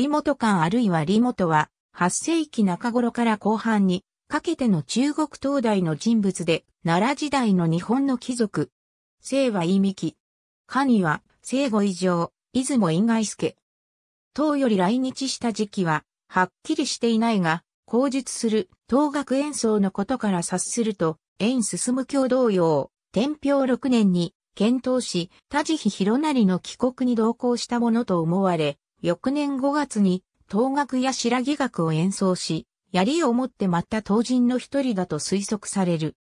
リモト館あるいはリモトは、8世紀中頃から後半に、かけての中国東大の人物で、奈良時代の日本の貴族。姓は伊美紀。神は、生後以上、出雲以外助。唐より来日した時期は、はっきりしていないが、口述する、東学演奏のことから察すると、縁進む共同様、天平6年に、検討し、田地比広成の帰国に同行したものと思われ、翌年5月に、東学や白木学を演奏し、槍を持ってまった当人の一人だと推測される。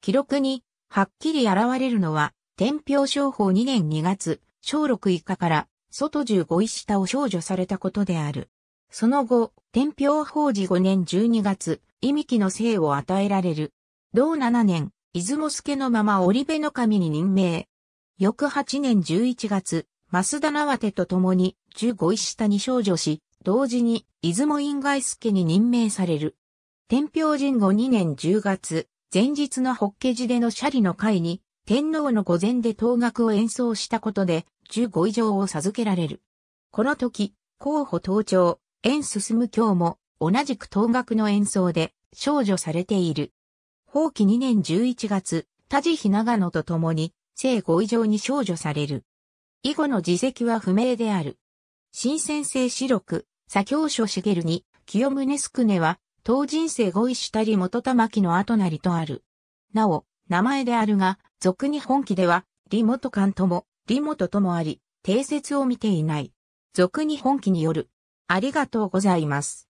記録に、はっきり現れるのは、天平商法2年2月、小6以下から、外15位下を少女されたことである。その後、天平法事5年12月、意味記の姓を与えられる。同7年、出雲助のまま織部の神に任命。翌8年11月、増田縄手と共に十五位下に少女し、同時に出雲院外助に任命される。天平神後2年10月、前日の法華寺でのシャリの会に、天皇の御前で当楽を演奏したことで、十五以上を授けられる。この時、候補登頂、縁進む今日も、同じく当楽の演奏で、少女されている。法棄2年11月、田地ひ長野と共に、聖五以上に少女される。以後の自責は不明である。新先生四六、左京書茂に、清宗宿根は、当人生五意したり元玉木の後なりとある。なお、名前であるが、俗に本記では、李元官とも、李元ともあり、定説を見ていない。俗に本記による。ありがとうございます。